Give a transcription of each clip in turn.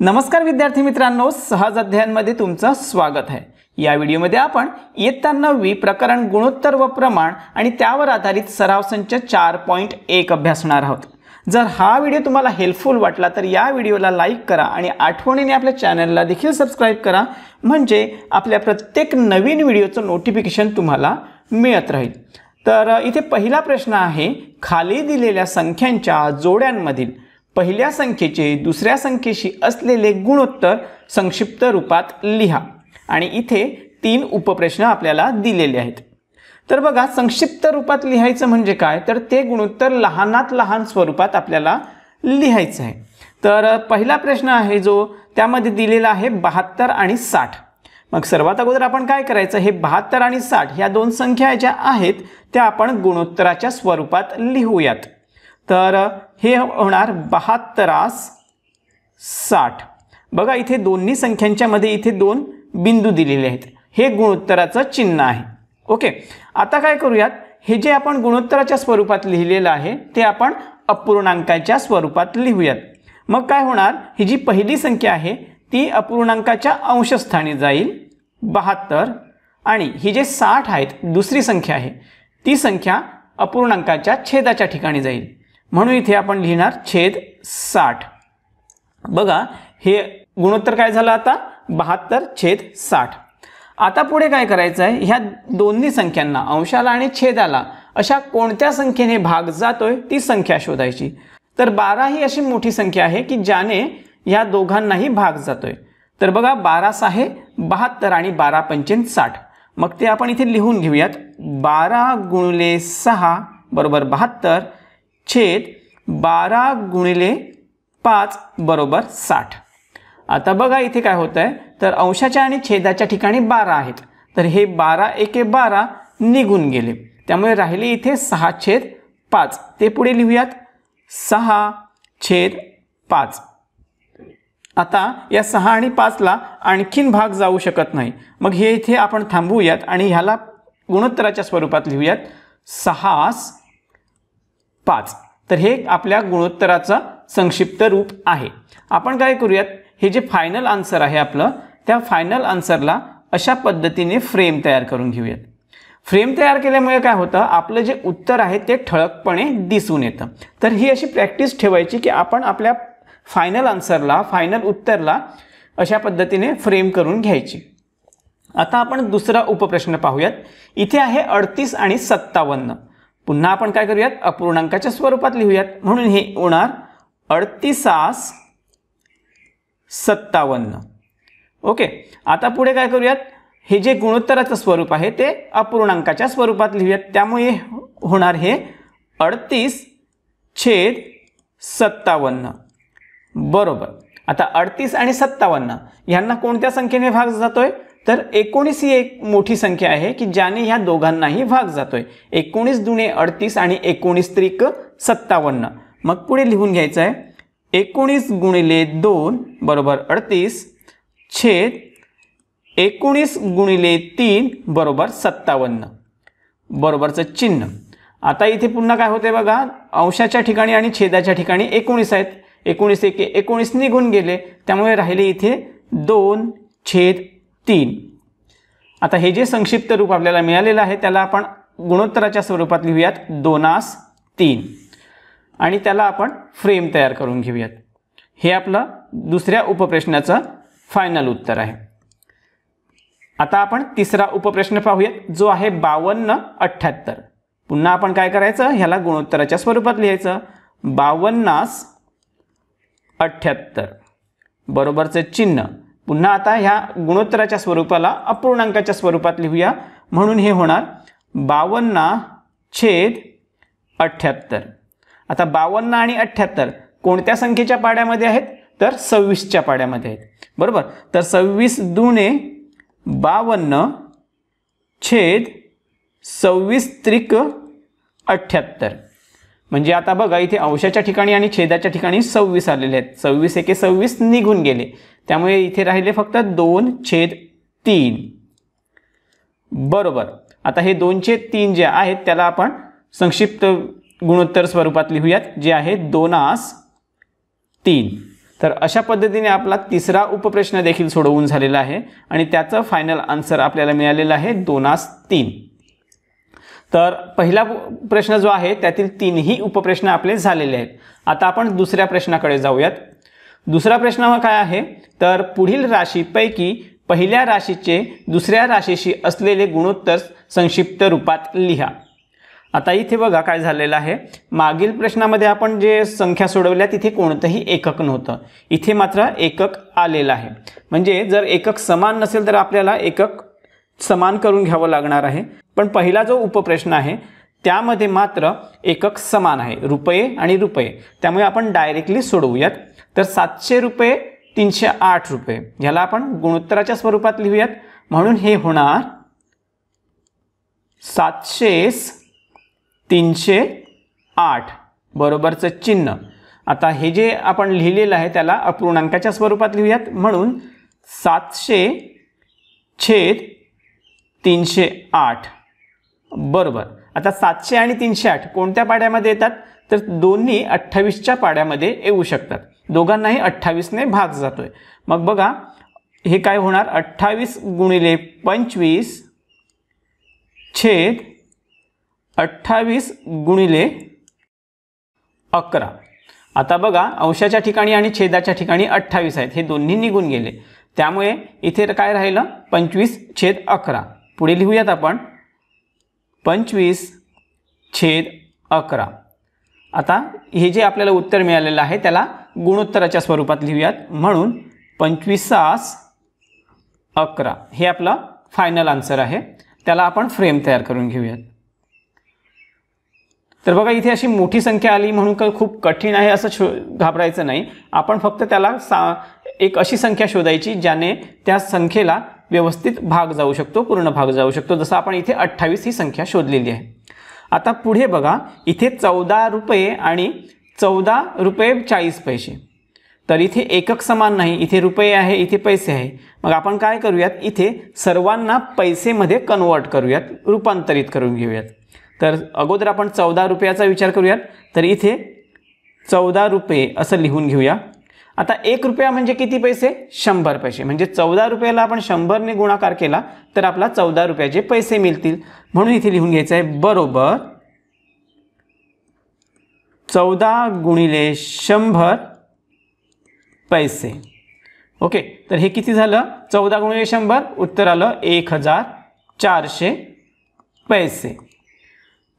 नमस्कार विद्यार्थी मित्रांनो सहज अध्ययनमध्ये तुमचं स्वागत आहे या व्हिडिओमध्ये आपण इयत्ता नववी प्रकरण गुणोत्तर व प्रमाण आणि त्यावर आधारित सराव संच चार पॉईंट एक अभ्यासणार आहोत जर हा व्हिडिओ तुम्हाला हेल्पफुल वाटला तर या व्हिडिओला लाईक करा आणि आठवणीने आपल्या चॅनलला देखील सबस्क्राईब करा म्हणजे आपल्या प्रत्येक नवीन व्हिडिओचं नोटिफिकेशन तुम्हाला मिळत राहील तर इथे पहिला प्रश्न आहे खाली दिलेल्या संख्यांच्या जोड्यांमधील पहिल्या संख्येचे दुसऱ्या संख्येशी असलेले गुणोत्तर संक्षिप्त रूपात लिहा आणि इथे तीन उपप्रश्न आपल्याला दिलेले आहेत तर बघा संक्षिप्त रूपात लिहायचं म्हणजे काय तर ते गुणोत्तर लहानात लहान स्वरूपात आपल्याला लिहायचं आहे तर पहिला प्रश्न आहे जो त्यामध्ये दिलेला आहे बहात्तर आणि साठ मग सर्वात अगोदर आपण काय करायचं हे बहात्तर आणि साठ ह्या दोन संख्या ज्या आहेत त्या आपण गुणोत्तराच्या स्वरूपात लिहूयात तर हे होणार बहात्तरास साठ बघा इथे दोन्ही संख्यांच्यामध्ये इथे दोन बिंदू दिलेले आहेत हे गुणोत्तराचं चिन्ह आहे ओके आता काय करूयात हे जे आपण गुणोत्तराच्या स्वरूपात लिहिलेलं आहे ते आपण अपूर्णांकाच्या स्वरूपात लिहूयात मग काय होणार ही जी पहिली संख्या आहे ती अपूर्णांकाच्या अंशस्थानी जाईल बहात्तर आणि ही जे साठ आहेत दुसरी संख्या आहे ती संख्या अपूर्णांकाच्या छेदाच्या ठिकाणी जाईल म्हणून इथे आपण लिहिणार छेद साठ बघा हे गुणोत्तर काय झालं आता बहात्तर छेद साठ आता पुढे काय करायचं आहे ह्या दोन्ही संख्यांना अंशाला आणि छेदाला अशा कोणत्या संख्येने भाग जातोय ती संख्या शोधायची तर बारा ही अशी मोठी संख्या आहे की ज्याने या दोघांनाही भाग जातोय तर बघा बारा सहा बहात्तर आणि बारा पंचेन साठ मग ते आपण इथे लिहून घेऊयात बारा गुणले सहा बरोबर बहात्तर छेद बारा गुणिले पाच बरोबर साठ आता बघा इथे काय होत आहे तर अंशाच्या आणि छेदाच्या ठिकाणी बारा आहेत तर हे बारा एके बारा निघून गेले त्यामुळे राहिले इथे सहा छेद पाच ते पुढे लिहूयात सहा छेद पाच आता या सहा आणि पाचला आणखीन भाग जाऊ शकत नाही मग हे इथे आपण थांबवूयात आणि ह्याला गुणोत्तराच्या स्वरूपात लिहूयात सहास पाच तर हे आपल्या गुणोत्तराचं संक्षिप्त रूप आहे आपण काय करूयात हे जे फायनल आन्सर आहे आपलं त्या फायनल आन्सरला अशा पद्धतीने फ्रेम तयार करून घेऊयात फ्रेम तयार केल्यामुळे काय होतं आपलं जे उत्तर आहे ते ठळकपणे दिसून येतं तर ही अशी प्रॅक्टिस ठेवायची की आपण आपल्या फायनल आन्सरला फायनल उत्तरला अशा पद्धतीने फ्रेम करून घ्यायची आता आपण दुसरा उपप्रश्न पाहूयात इथे आहे अडतीस आणि सत्तावन्न पुन्हा आपण काय करूयात अपूर्णांकाच्या स्वरूपात लिहूयात म्हणून हे होणार अडतीसास सत्तावन्न ओके आता पुढे काय करूयात हे जे गुणोत्तराचं स्वरूप आहे ते अपूर्णांकाच्या स्वरूपात लिहूयात त्यामुळे होणार हे अडतीस छेद सत्तावन्न बरोबर आता अडतीस आणि सत्तावन्न यांना कोणत्या संख्येने भाग जातोय तर एकोणीस ही एक मोठी संख्या आहे की ज्याने ह्या दोघांनाही भाग जातोय एकोणीस दुणे अडतीस आणि एकोणीस त्रिक सत्तावन्न मग पुढे लिहून घ्यायचं आहे एकोणीस गुणिले दोन बरोबर अडतीस छेद एकोणीस गुणिले तीन बरोबर सत्तावन्न बरोबरचं चिन्ह आता इथे पुन्हा काय होते बघा अंशाच्या ठिकाणी आणि छेदाच्या ठिकाणी एकोणीस आहेत एकोणीस एक एकोणीस निघून गेले त्यामुळे राहिले इथे दोन छेद तीन आता हे जे संक्षिप्त रूप आपल्याला मिळालेलं आहे त्याला आपण गुणोत्तराच्या स्वरूपात लिहूयात दोनास तीन आणि त्याला आपण फ्रेम तयार करून घेऊयात हे आपलं दुसऱ्या उपप्रश्नाचं फायनल उत्तर आहे आता आपण तिसरा उपप्रश्न पाहूयात जो आहे बावन्न अठ्ठ्याहत्तर पुन्हा आपण काय करायचं ह्याला गुणोत्तराच्या स्वरूपात लिहायचं बावन्नास अठ्ठ्याहत्तर बरोबरचं चिन्ह पुन्हा आता ह्या गुणोत्तराच्या स्वरूपाला अपूर्णांकाच्या स्वरूपात लिहूया म्हणून हे होणार बावन्न छेद अठ्ठ्याहत्तर आता बावन्न आणि अठ्ठ्याहत्तर कोणत्या संख्येच्या पाड्यामध्ये आहेत तर सव्वीसच्या पाड्यामध्ये आहेत बरोबर तर सव्वीस दुणे बावन्न छेद सव्वीस त्रिक अठ्ठ्याहत्तर म्हणजे आता बघा इथे अंशाच्या ठिकाणी आणि छेदाच्या ठिकाणी सव्वीस आलेले आहेत सव्वीस एके सव्वीस निघून गेले त्यामुळे इथे राहिले फक्त दोन छेद तीन बरोबर आता हे दोन छेद तीन जे आहेत त्याला आपण संक्षिप्त गुणोत्तर स्वरूपात लिहूयात जे आहे दोनास तीन तर अशा पद्धतीने आपला तिसरा उपप्रश्न देखील सोडवून झालेला आहे आणि त्याचं फायनल आन्सर आपल्याला मिळालेलं आहे दोनास तीन तर पहिला प्रश्न जो आहे त्यातील तीनही उपप्रश्न आपले झालेले आहेत आता आपण दुसऱ्या प्रश्नाकडे जाऊयात दुसरा प्रश्न काय आहे तर पुढील राशीपैकी पहिल्या राशीचे दुसऱ्या राशीशी असलेले गुणोत्तर संक्षिप्त रूपात लिहा आता इथे बघा काय झालेलं आहे मागील प्रश्नामध्ये आपण जे संख्या सोडवल्या तिथे कोणतंही एकक नव्हतं इथे मात्र एकक आलेलं आहे म्हणजे जर एकक समान नसेल तर आपल्याला एकक समान करून घ्यावं लागणार आहे पण पहिला जो उपप्रश्न आहे त्यामध्ये मात्र एकक समान आहे रुपये आणि रुपये त्यामुळे आपण डायरेक्टली सोडवूयात तर सातशे रुपये तीनशे आठ रुपये ह्याला आपण गुणोत्तराच्या स्वरूपात लिहूयात म्हणून हे होणार सातशे तीनशे आठ बरोबरचं चिन्ह आता हे जे आपण लिहिलेलं आहे त्याला अपूर्णांकाच्या स्वरूपात लिहूयात म्हणून सातशे छेद तीनशे आठ बरोबर आता सातशे आणि तीनशे आठ कोणत्या पाड्यामध्ये येतात तर दोन्ही अठ्ठावीसच्या पाड्यामध्ये येऊ शकतात दोघांनाही अठ्ठावीसने भाग जातो आहे मग बघा हे काय होणार अठ्ठावीस गुणिले पंचवीस छेद अठ्ठावीस गुणिले अकरा आता बघा अंशाच्या ठिकाणी आणि छेदाच्या ठिकाणी अठ्ठावीस आहेत हे दोन्ही निघून गेले त्यामुळे इथे काय राहिलं पंचवीस छेद अकरा पुढे लिहूयात आपण पंचवीस छेद अकरा आता हे जे आपल्याला उत्तर मिळालेलं आहे त्याला गुणोत्तराच्या स्वरूपात लिहूयात म्हणून पंचवीसास अकरा हे आपलं फायनल आन्सर आहे त्याला आपण फ्रेम तयार करून घेऊयात तर बघा इथे अशी मोठी संख्या आली म्हणून का खूप कठीण आहे असं शो घाबरायचं नाही आपण फक्त त्याला सा एक अशी संख्या शोधायची ज्याने त्या संख्येला व्यवस्थित भाग जाऊ शकतो पूर्ण भाग जाऊ शकतो जसं आपण इथे अठ्ठावीस ही संख्या शोधलेली आहे आता पुढे बघा इथे चौदा रुपये आणि चौदा रुपये चाळीस पैसे तर इथे एकक समान नाही इथे रुपये आहे इथे पैसे आहे मग आपण काय करूयात इथे सर्वांना पैसेमध्ये कन्वर्ट करूयात रूपांतरित करून घेऊयात तर अगोदर आपण चौदा रुपयाचा विचार करूयात तर इथे चौदा रुपये असं लिहून घेऊया आता एक रुपया म्हणजे किती पैसे शंभर पैसे म्हणजे चौदा रुपयाला आपण शंभरने गुणाकार केला तर आपला चौदा रुपयाचे पैसे मिळतील म्हणून इथे लिहून घ्यायचं आहे बरोबर चौदा गुणिले शंभर पैसे ओके तर हे किती झालं चौदा गुणिले शंभर उत्तर आलं एक हजार चारशे पैसे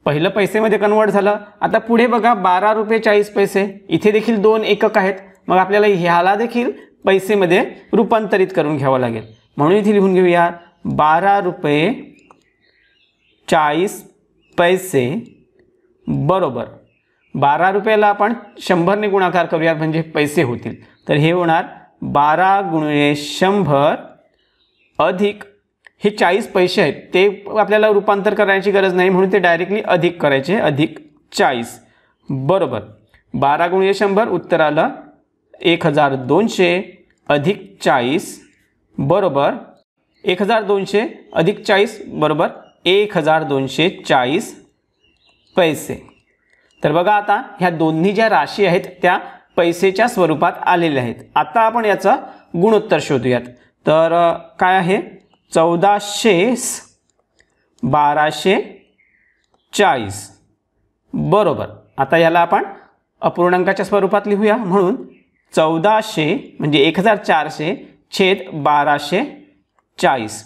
पहिलं पैसेमध्ये कन्वर्ट झालं आता पुढे बघा बारा रुपये चाळीस पैसे इथे देखील दोन एकक आहेत मग आपल्याला ह्याला देखील पैसेमध्ये रूपांतरित करून घ्यावं लागेल म्हणून इथे लिहून घेऊया बारा रुपये चाळीस पैसे बरोबर बारा रुपयाला आपण शंभरने गुणाकार करूयात म्हणजे पैसे होतील तर हे होणार बारा गुणिले शंभर अधिक हे चाळीस पैसे आहेत ते आपल्याला रूपांतर करायची गरज नाही म्हणून ते डायरेक्टली अधिक करायचे अधिक चाळीस बरोबर बारा गुणिले शंभर उत्तर आलं एक हजार दोनशे अधिक चाळीस बरोबर एक हजार दोनशे अधिक चाळीस बरोबर एक हजार दोनशे चाळीस पैसे तर बघा आता ह्या दोन्ही ज्या राशी आहेत त्या पैसेच्या स्वरूपात आलेल्या आहेत आता आपण याचं गुणोत्तर शोधूयात तर काय आहे चौदाशे बाराशे चाळीस बरोबर आता याला आपण अपूर्णांकाच्या स्वरूपात लिहूया म्हणून चौदाशे म्हणजे एक हजार चारशे छेद बाराशे चाळीस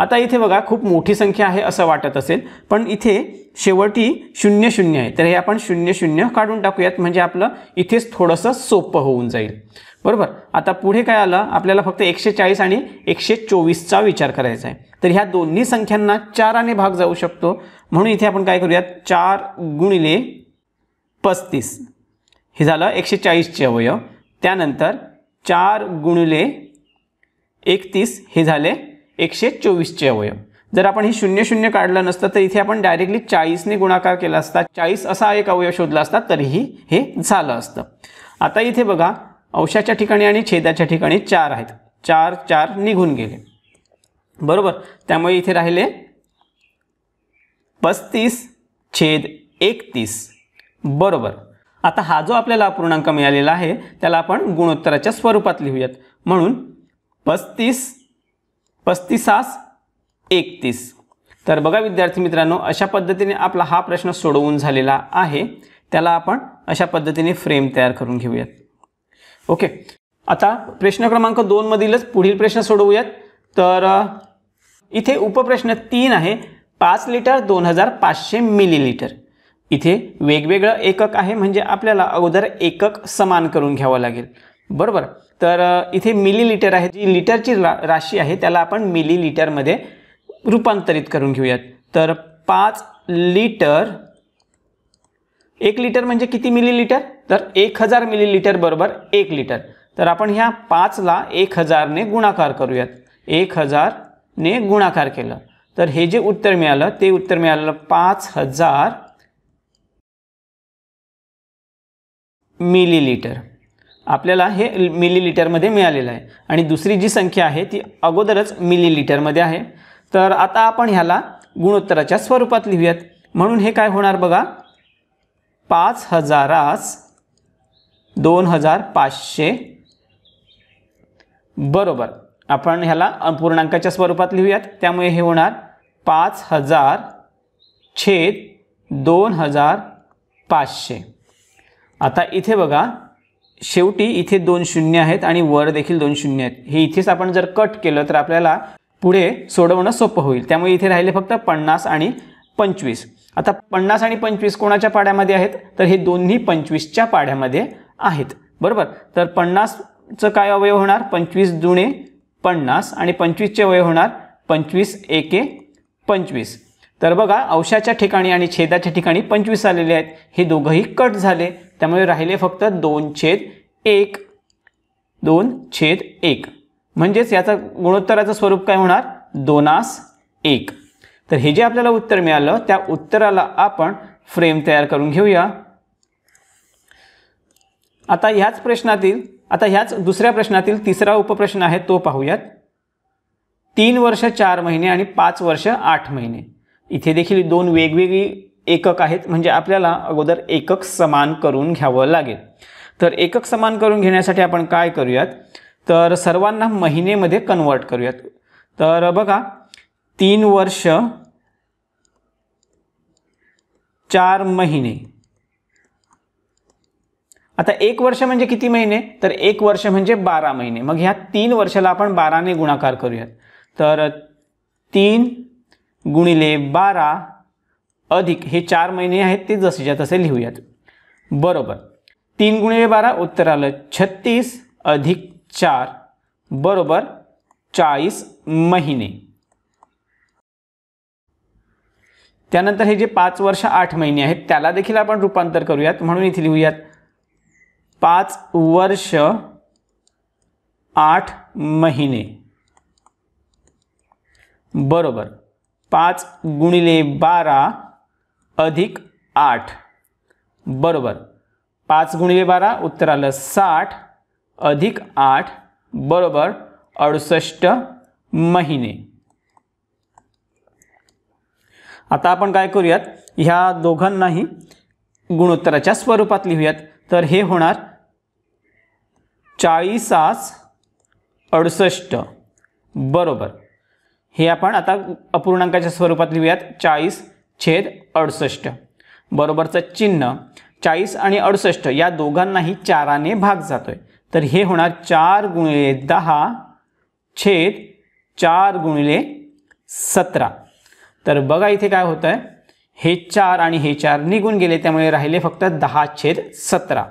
आता इथे बघा खूप मोठी संख्या आहे असं वाटत असेल पण इथे शेवटी शून्य शून्य आहे तर हे आपण शून्य शून्य काढून टाकूयात म्हणजे आपलं इथेच थोडंसं सोपं होऊन जाईल बरोबर आता पुढे काय आलं आपल्याला फक्त एकशे चाळीस आणि एकशे चोवीसचा विचार करायचा आहे तर ह्या दोन्ही संख्यांना चाराने भाग जाऊ शकतो म्हणून इथे आपण काय करूयात चार गुणिले पस्तीस हे झालं एकशे चाळीसचे अवयव त्यानंतर चार गुणिले एकतीस हे झाले एकशे चोवीसचे अवयव जर आपण हे शून्य शून्य काढलं नसतं तर इथे आपण डायरेक्टली चाळीसने गुणाकार केला असता चाळीस असा एक अवयव शोधला असता तरीही हे झालं असतं आता इथे बघा अंशाच्या ठिकाणी आणि छेदाच्या ठिकाणी चार आहेत चार चार निघून गेले बरोबर त्यामुळे इथे राहिले पस्तीस छेद एकतीस बरोबर आता हा जो आपल्याला अपूर्णांक मिळालेला आहे त्याला आपण गुणोत्तराच्या स्वरूपात लिहूयात म्हणून पस्तीस पस्तीसास एकतीस तर बघा विद्यार्थी मित्रांनो अशा पद्धतीने आपला हा प्रश्न सोडवून झालेला आहे त्याला आपण अशा पद्धतीने फ्रेम तयार करून घेऊयात ओके आता प्रश्न क्रमांक दोनमधीलच पुढील प्रश्न सोडवूयात तर इथे उपप्रश्न तीन आहे पाच लिटर दोन हजार पाचशे मिलीलिटर इथे वेगवेगळं एकक आहे म्हणजे आपल्याला अगोदर एकक समान करून घ्यावं लागेल बरोबर तर इथे मिलीलिटर आहे जी लिटरची रा राशी आहे त्याला आपण मिलीलिटरमध्ये रूपांतरित करून घेऊयात तर पाच लिटर एक लिटर म्हणजे किती मिलीलिटर तर एक हजार मिलीलिटर बरोबर एक लिटर तर आपण ह्या पाचला एक हजारने गुणाकार करूयात एक हजारने गुणाकार केलं तर हे जे उत्तर मिळालं ते उत्तर मिळालं पाच हजार मिलीलिटर आपल्याला हे मिलीलिटरमध्ये मिळालेलं आहे आणि दुसरी जी संख्या आहे ती अगोदरच मिलीलिटरमध्ये आहे तर आता आपण ह्याला गुणोत्तराच्या स्वरूपात लिहूयात म्हणून हे काय होणार बघा पाच हजारास दोन हजार पाचशे बरोबर आपण ह्याला पूर्णांकाच्या स्वरूपात लिहूयात त्यामुळे हे होणार पाच हजार छेद दोन हजार पाचशे आता इथे बघा शेवटी इथे दोन शून्य आहेत आणि वर देखील दोन शून्य आहेत हे इथेच आपण जर कट केलं तर आपल्याला पुढे सोडवणं सोपं होईल त्यामुळे इथे राहिले फक्त पन्नास आणि पंचवीस आता पन्नास आणि पंचवीस कोणाच्या पाड्यामध्ये आहेत तर हे दोन्ही पंचवीसच्या पाड्यामध्ये आहेत बरोबर तर पन्नासचं काय अवयव होणार पंचवीस जुने पन्नास आणि पंचवीसचे अवयव होणार पंचवीस एके पंचवीस तर बघा अंशाच्या ठिकाणी आणि छेदाच्या ठिकाणी पंचवीस आलेले आहेत हे दोघंही कट झाले त्यामुळे राहिले फक्त दोन छेद एक दोन छेद एक म्हणजेच याचा गुणोत्तराचं स्वरूप काय होणार दोनास एक तर हे जे आपल्याला उत्तर मिळालं त्या उत्तराला आपण फ्रेम तयार करून घेऊया आता ह्याच प्रश्नातील आता ह्याच दुसऱ्या प्रश्नातील तिसरा उपप्रश्न आहे तो पाहूयात तीन वर्ष चार महिने आणि पाच वर्ष आठ महिने इथे देखील दोन वेगवेगळी एकक आहेत म्हणजे आपल्याला अगोदर एकक समान करून घ्यावं लागेल तर एकक समान करून घेण्यासाठी आपण काय करूयात तर सर्वांना महिनेमध्ये कन्वर्ट करूयात तर बघा तीन वर्ष चार महिने आता एक वर्ष म्हणजे किती महिने तर एक वर्ष म्हणजे बारा महिने मग ह्या तीन वर्षाला आपण बाराने गुणाकार करूयात तर तीन गुणिले बारा अधिक हे चार महिने आहेत ते जसेच्या तसे लिहूयात बरोबर तीन गुणिले बारा उत्तर आलं छत्तीस अधिक चार बरोबर चाळीस महिने त्यानंतर हे जे पाच वर्ष आठ महिने आहेत त्याला देखील आपण रूपांतर करूयात म्हणून इथे लिहूयात पाच वर्ष आठ महिने बरोबर पाच गुणिले बारा अधिक आठ बरोबर पाच गुणिले बारा उत्तर आलं साठ अधिक आठ बरोबर अडुसष्ट महिने आता आपण काय करूयात ह्या दोघांनाही गुणोत्तराच्या स्वरूपात लिहूयात तर हे होणार चाळीसास अडुसष्ट बरोबर हे आपण आता अपूर्णांकाच्या स्वरूपात लिहूयात चाळीस छेद अडुसष्ट बरोबरचं चिन्ह चाळीस आणि अडुसष्ट या दोघांनाही चाराने भाग जातोय तर हे होणार चार गुणिले दहा छेद चार गुणिले सतरा तर बघा इथे काय होतं आहे हे चार आणि हे चार निघून गेले त्यामुळे राहिले फक्त दहा छेद सतरा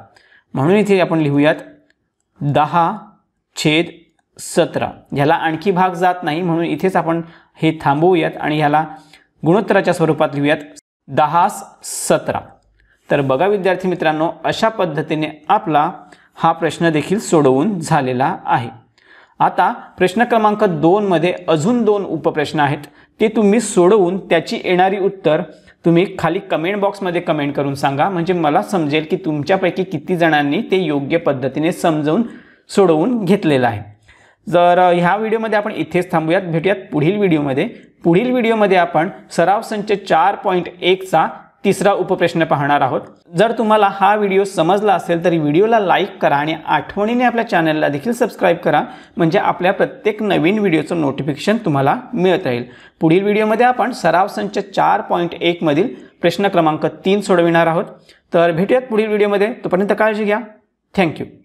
म्हणून इथे आपण लिहूयात दहा छेद सतरा ह्याला आणखी भाग जात नाही म्हणून इथेच आपण हे थांबवूयात आणि ह्याला गुणोत्तराच्या स्वरूपात लिहूयात दहा सतरा तर बघा विद्यार्थी मित्रांनो अशा पद्धतीने आपला हा प्रश्न देखील सोडवून झालेला आहे आता प्रश्न क्रमांक दोनमध्ये अजून दोन उपप्रश्न आहेत ते तुम्ही सोडवून त्याची येणारी उत्तर तुम्ही खाली कमेंट बॉक्समध्ये कमेंट करून सांगा म्हणजे मला समजेल की तुमच्यापैकी किती जणांनी ते योग्य पद्धतीने समजवून सोडवून घेतलेलं आहे जर ह्या व्हिडिओमध्ये आपण इथेच थांबूयात भेटूयात पुढील व्हिडिओमध्ये पुढील व्हिडिओमध्ये आपण सराव संच चार पॉईंट एकचा तिसरा उपप्रश्न पाहणार आहोत जर तुम्हाला हा व्हिडिओ समजला असेल तर व्हिडिओला लाईक करा आणि आठवणीने आपल्या चॅनलला देखील सबस्क्राईब करा म्हणजे आपल्या प्रत्येक नवीन व्हिडिओचं नोटिफिकेशन तुम्हाला मिळत राहील पुढील व्हिडिओमध्ये आपण सराव संच चार पॉईंट एकमधील प्रश्न क्रमांक तीन सोडविणार आहोत तर भेटूयात पुढील व्हिडिओमध्ये तोपर्यंत काळजी घ्या थँक्यू